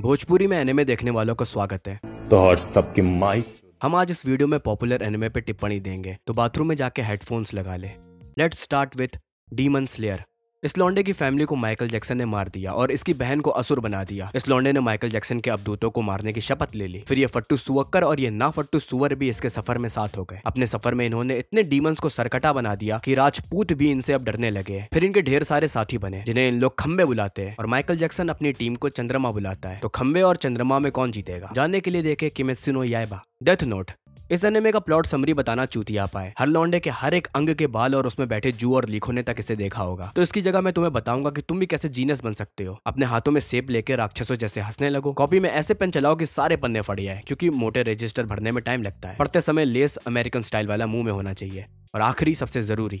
भोजपुरी में एनिमे देखने वालों का स्वागत है तो और सबकी माइक हम आज इस वीडियो में पॉपुलर एनिमे पे टिप्पणी देंगे तो बाथरूम में जाके हेडफोन्स लगा ले let start with Demon Slayer इस लौंडे की फैमिली को माइकल जैक्सन ने मार दिया और इसकी बहन को असुर बना दिया इस लौंडे ने माइकल जैक्सन के अबदूतों को मारने की शपथ ले ली फिर ये फट्टू सुअक्कर और ये ना फट्टू सुअर भी इसके सफर में साथ हो गए अपने सफर में इन्होंने इतने डीमंस को सरकटा बना दिया कि राजपूत भी इनसे अब डरने लगे फिर इनके ढेर सारे साथी बने जिन्हें इन लोग खम्बे बुलाते हैं और माइकल जैक्सन अपनी टीम को चंद्रमा बुलाता है तो खम्बे और चंद्रमा में कौन जीतेगा जानने के लिए देखे सुनो याइबा डेथ नोट इस एनिमे का प्लॉट समरी बताना चूतिया पाए हर लौंडे के हर एक अंग के बाल और उसमें बैठे जू और लिखो ने तक इसे देखा होगा तो इसकी जगह मैं तुम्हें बताऊंगा कि तुम भी कैसे जीनस बन सकते हो अपने हाथों में सेब लेके राक्षसों जैसे हंसने लगो कॉपी में ऐसे पेन चलाओ कि सारे पन्ने फट जाए क्योंकि मोटे रजिस्टर भरने में टाइम लगता है पढ़ते समय लेस अमेरिकन स्टाइल वाला मुंह में होना चाहिए और आखिरी सबसे जरूरी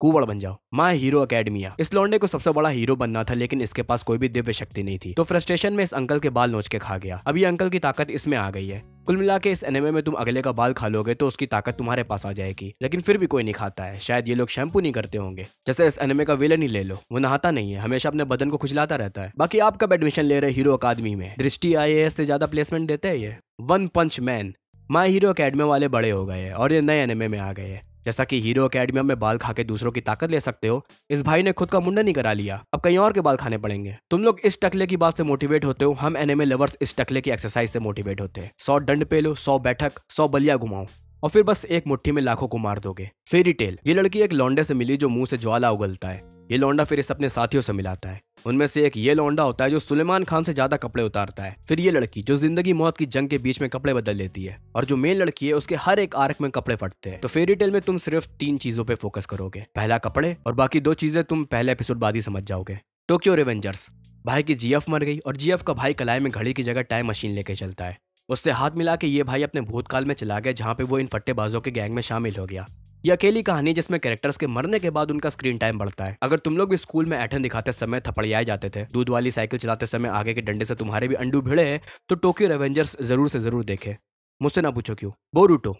कुवड़ बन जाओ माय हीरो एकेडमिया इस लौंडे को सबसे बड़ा हीरो बनना था लेकिन इसके पास कोई भी दिव्य शक्ति नहीं थी तो फ्रस्ट्रेशन में इस अंकल के बाल नोच के खा गया अभी अंकल की ताकत इसमें आ गई है कुल मिला के इस एनिमे में तुम अगले का बाल खा लोगे तो उसकी ताकत तुम्हारे पास आ जाएगी लेकिन फिर भी कोई नहीं खाता है शायद ये लोग शैम्पू नहीं करते होंगे जैसे इस एनिमे का विलन ही ले लो वो नहाता नहीं है हमेशा अपने बदन को खुजलाता रहता है बाकी आप कब एडमिशन ले रहे हीरो अकादमी में दृष्टि आई से ज्यादा प्लेसमेंट देते हैं ये One Punch Man My Hero Academy वाले बड़े हो गए और ये नए एनिमे में आ गए जैसा कि हीरो अकेडमी में बाल खा के दूसरों की ताकत ले सकते हो इस भाई ने खुद का मुंडन ही करा लिया अब कहीं और के बाल खाने पड़ेंगे तुम लोग इस टकले की बात से मोटिवेट होते हो हम एनिमे लवर्स इस टकले की एक्सरसाइज से मोटिवेट होते हैं सौ दंड पे लो सौ बैठक सौ बलिया घुमाओ और फिर बस एक मुट्ठी में लाखों को मार दोगे फेरी टेल ये लड़की एक लौंडे से मिली जो मुंह से ज्वाला उगलता है ये लौंडा फिर इस अपने साथियों से मिलाता है उनमें से एक ये लौंडा होता है जो सुलेमान खान से ज्यादा कपड़े उतारता है फिर ये लड़की जो जिंदगी मौत की जंग के बीच में कपड़े बदल लेती है और जो मेन लड़की है उसके हर एक आर्क में कपड़े फटते हैं तो फेरी टेल में तुम सिर्फ तीन चीजों पे फोकस करोगे पहला कपड़े और बाकी दो चीजें तुम पहले एपिसोड बाद ही समझ जाओगे टोक्यो रेवेंजर्स भाई की जीएफ मर गई और जीएफ का भाई कलाई में घड़ी की जगह टाइम मशीन लेके चलता है उससे हाथ मिला के ये भाई अपने भूतकाल में चला गया जहाँ पे वो इन फट्टेबाजों के गैंग में शामिल हो गया ये अकेली कहानी जिसमें कैरेक्टर्स के मरने के बाद उनका स्क्रीन टाइम बढ़ता है अगर तुम लोग भी स्कूल में ऐठन दिखाते समय थपड़ियाए जाते थे दूध वाली साइकिल चलाते समय आगे के डंडे से तुम्हारे भी अंडू भिड़े हैं तो टोक्यो रेवेंजर्स जरूर से जरूर देखे मुझसे ना पूछो क्यों बोरूटो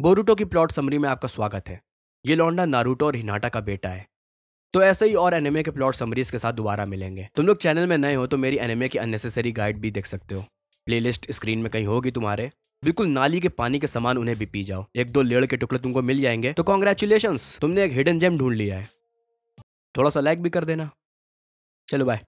बोरूटो की प्लॉट समरी में आपका स्वागत है ये लौंडा नारूटो और हिनाटा का बेटा है तो ऐसे ही और एनिमे के प्लॉट समरीज के साथ दोबारा मिलेंगे तुम लोग चैनल में नए हो तो मेरी एनिमे की अननेसेसरी गाइड भी देख सकते हो प्लेलिस्ट स्क्रीन में कहीं होगी तुम्हारे बिल्कुल नाली के पानी के समान उन्हें भी पी जाओ एक दो लेड़ के टुकड़े तुमको मिल जाएंगे तो कॉन्ग्रेचुलेशन तुमने एक हिडन जेम ढूंढ लिया है थोड़ा सा लाइक भी कर देना चलो बाय